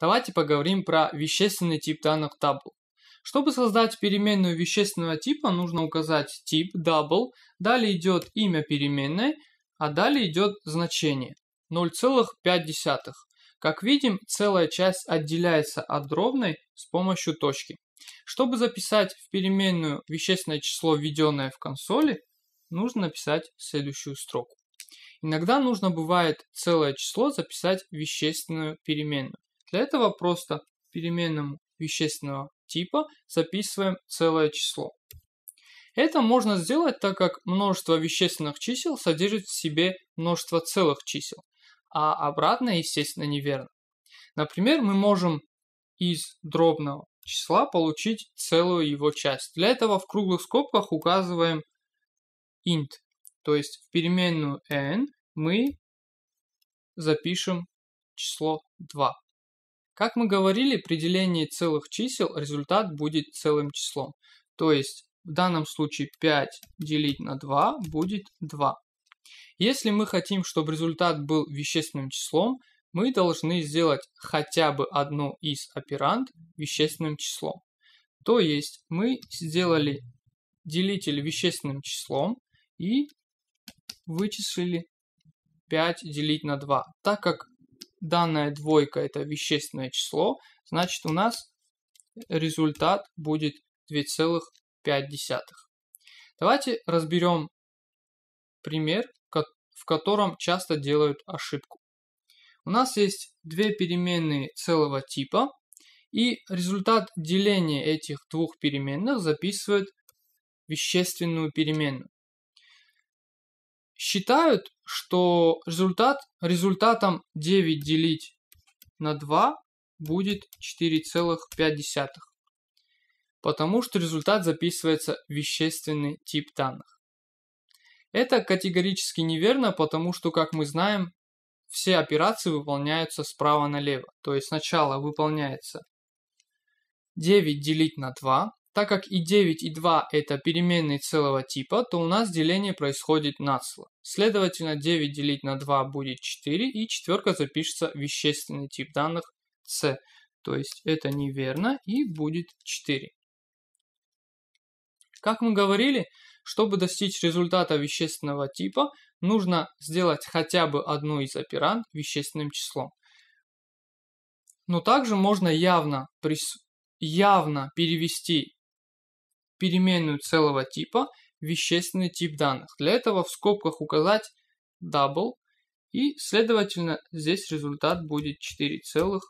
Давайте поговорим про вещественный тип данных Double. Чтобы создать переменную вещественного типа, нужно указать тип Double, далее идет имя переменной, а далее идет значение 0,5. Как видим, целая часть отделяется от дробной с помощью точки. Чтобы записать в переменную вещественное число, введенное в консоли, нужно написать следующую строку. Иногда нужно бывает целое число записать в вещественную переменную. Для этого просто в вещественного типа записываем целое число. Это можно сделать, так как множество вещественных чисел содержит в себе множество целых чисел, а обратное, естественно, неверно. Например, мы можем из дробного числа получить целую его часть. Для этого в круглых скобках указываем int, то есть в переменную n мы запишем число 2. Как мы говорили, при делении целых чисел результат будет целым числом. То есть в данном случае 5 делить на 2 будет 2. Если мы хотим, чтобы результат был вещественным числом, мы должны сделать хотя бы одну из операнд вещественным числом. То есть мы сделали делитель вещественным числом и вычислили 5 делить на 2. Так как данная двойка это вещественное число, значит у нас результат будет 2,5. Давайте разберем пример, в котором часто делают ошибку. У нас есть две переменные целого типа, и результат деления этих двух переменных записывает вещественную переменную считают, что результат результатом 9 делить на 2 будет 4,5, потому что результат записывается вещественный тип данных. Это категорически неверно, потому что, как мы знаем, все операции выполняются справа налево. То есть сначала выполняется 9 делить на 2, так как и 9, и 2 это переменные целого типа, то у нас деление происходит нацело. Следовательно, 9 делить на 2 будет 4, и четверка запишется вещественный тип данных c. То есть это неверно и будет 4. Как мы говорили, чтобы достичь результата вещественного типа, нужно сделать хотя бы одну из операнд вещественным числом. Но также можно явно, явно перевести переменную целого типа вещественный тип данных. Для этого в скобках указать double и, следовательно, здесь результат будет 4,5.